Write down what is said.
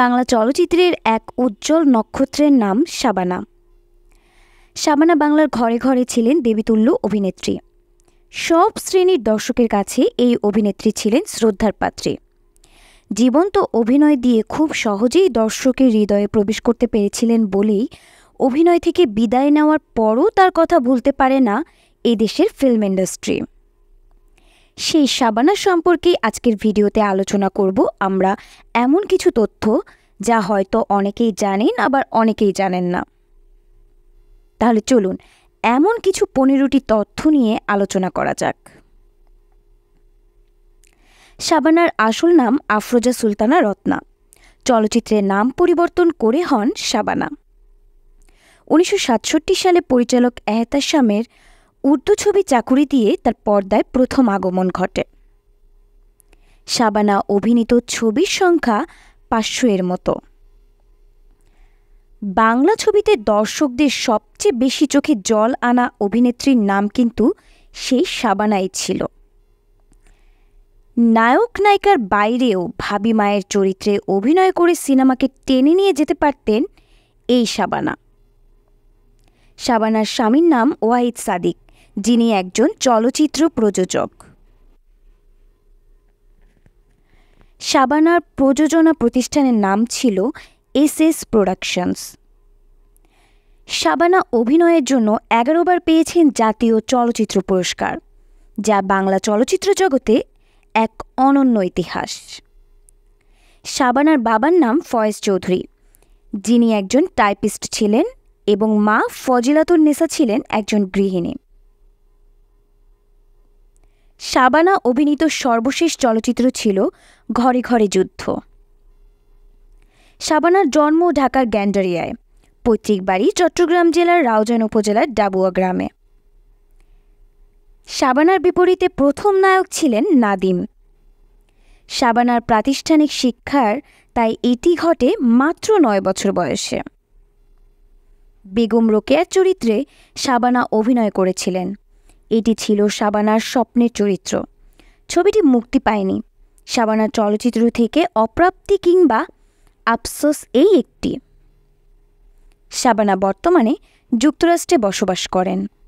বাংলা চলচ্চিত্রের এক উজ্জ্বল নক্ষত্রের নাম শাবানা শাবানা বাংলার ঘরে ঘরে ছিলেন দেবীতুল্য অভিনেত্রী সব শ্রেণীর দর্শকের কাছে এই অভিনেত্রী ছিলেন শ্রদ্ধার পাত্রী জীবন্ত অভিনয় দিয়ে খুব সহজেই দর্শকের হৃদয়ে প্রবেশ করতে পেরেছিলেন বলেই অভিনয় থেকে বিদায় নেওয়ার পরও তার কথা ভুলতে পারে না এদেশের ফিল্ম ইন্ডাস্ট্রি সেই সাবানা সম্পর্কে আজকের ভিডিওতে আলোচনা করব আমরা এমন কিছু তথ্য যা হয়তো অনেকেই জানেন আবার অনেকেই জানেন না তাহলে চলুন এমন কিছু পনেরোটি তথ্য নিয়ে আলোচনা করা যাক শাবানার আসল নাম আফরোজা সুলতানা রত্না চলচ্চিত্রের নাম পরিবর্তন করে হন শাবানা উনিশশো সালে পরিচালক এহতাস শামের উর্দু ছবি চাকুরি দিয়ে তার পর্দায় প্রথম আগমন ঘটে শাবানা অভিনীত ছবির সংখ্যা পাঁচশো এর মতো বাংলা ছবিতে দর্শকদের সবচেয়ে বেশি চোখে জল আনা অভিনেত্রীর নাম কিন্তু সেই শাবানাই ছিল নায়ক নায়িকার বাইরেও ভাবি মায়ের চরিত্রে অভিনয় করে সিনেমাকে টেনে নিয়ে যেতে পারতেন এই শাবানা শাবানার স্বামীর নাম ওয়াহিদ সাদিক যিনি একজন চলচ্চিত্র প্রযোজক শাবানার প্রযোজনা প্রতিষ্ঠানের নাম ছিল এস এস প্রোডাকশনস শাবানা অভিনয়ের জন্য এগারোবার পেয়েছেন জাতীয় চলচ্চিত্র পুরস্কার যা বাংলা চলচ্চিত্র জগতে এক অনন্য ইতিহাস শাবানার বাবার নাম ফয়েজ চৌধুরী যিনি একজন টাইপিস্ট ছিলেন এবং মা ফজিলাতুন নেসা ছিলেন একজন গৃহিণী শাবানা অভিনীত সর্বশেষ চলচ্চিত্র ছিল ঘরে ঘরে যুদ্ধ শাবানার জন্ম ঢাকার গ্যান্ডারিয়ায় পৈতৃক বাড়ি চট্টগ্রাম জেলার রাউজান উপজেলার ডাবুয়া গ্রামে শাবানার বিপরীতে প্রথম নায়ক ছিলেন নাদিম শাবানার প্রাতিষ্ঠানিক শিক্ষার তাই এটি ঘটে মাত্র নয় বছর বয়সে বেগম রোকেয়ার চরিত্রে শাবানা অভিনয় করেছিলেন এটি ছিল শাবানার স্বপ্নের চরিত্র ছবিটি মুক্তি পায়নি শাবানা চলচ্চিত্র থেকে অপ্রাপ্তি কিংবা আফসোস এই একটি শাবানা বর্তমানে যুক্তরাষ্ট্রে বসবাস করেন